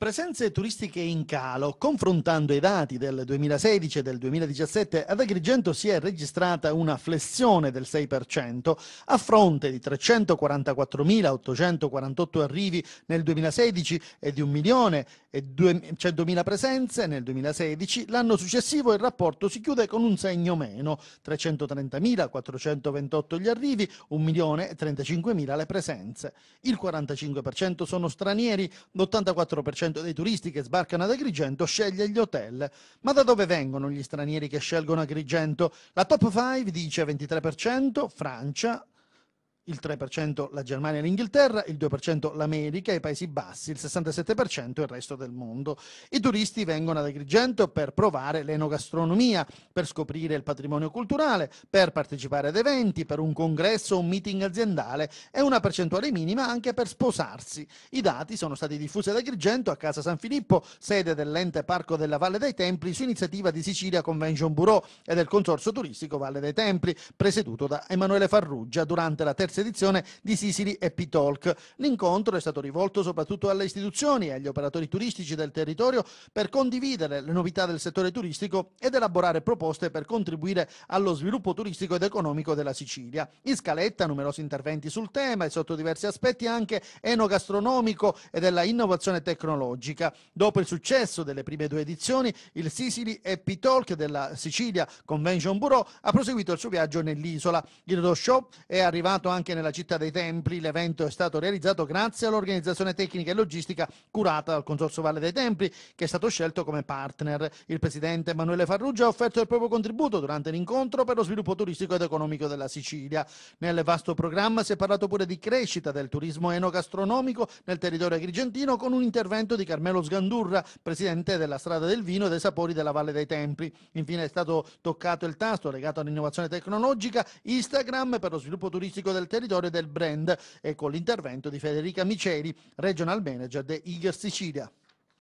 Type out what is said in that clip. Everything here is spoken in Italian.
Presenze turistiche in calo. Confrontando i dati del 2016 e del 2017, ad Agrigento si è registrata una flessione del 6% a fronte di 344.848 arrivi nel 2016 e di 1.100.000 presenze nel 2016. L'anno successivo il rapporto si chiude con un segno meno, 330.428 gli arrivi, 1.035.000 le presenze. Il 45% sono stranieri, l'84% cento dei turisti che sbarcano ad Agrigento sceglie gli hotel. Ma da dove vengono gli stranieri che scelgono Agrigento? La top 5 dice 23%, Francia, il 3% la Germania e l'Inghilterra, il 2% l'America, e i Paesi Bassi, il 67% il resto del mondo. I turisti vengono ad Agrigento per provare l'enogastronomia, per scoprire il patrimonio culturale, per partecipare ad eventi, per un congresso o un meeting aziendale e una percentuale minima anche per sposarsi. I dati sono stati diffusi ad Agrigento a Casa San Filippo, sede dell'ente Parco della Valle dei Templi, su iniziativa di Sicilia Convention Bureau e del Consorzio Turistico Valle dei Templi, presieduto da Emanuele Farruggia durante la terza edizione di Sicily Happy Talk. L'incontro è stato rivolto soprattutto alle istituzioni e agli operatori turistici del territorio per condividere le novità del settore turistico ed elaborare proposte per contribuire allo sviluppo turistico ed economico della Sicilia. In scaletta numerosi interventi sul tema e sotto diversi aspetti anche enogastronomico e della innovazione tecnologica. Dopo il successo delle prime due edizioni, il Sicily Happy Talk della Sicilia Convention Bureau ha proseguito il suo viaggio nell'isola. Il show è arrivato anche anche nella città dei Templi. L'evento è stato realizzato grazie all'organizzazione tecnica e logistica curata dal Consorzio Valle dei Templi, che è stato scelto come partner. Il presidente Emanuele Farrugia ha offerto il proprio contributo durante l'incontro per lo sviluppo turistico ed economico della Sicilia. Nel vasto programma si è parlato pure di crescita del turismo enogastronomico nel territorio agrigentino con un intervento di Carmelo Sgandurra, presidente della Strada del Vino e dei Sapori della Valle dei Templi. Infine è stato toccato il tasto legato all'innovazione tecnologica Instagram per lo sviluppo turistico del territorio del brand e con l'intervento di Federica Miceli, regional manager di Eager Sicilia.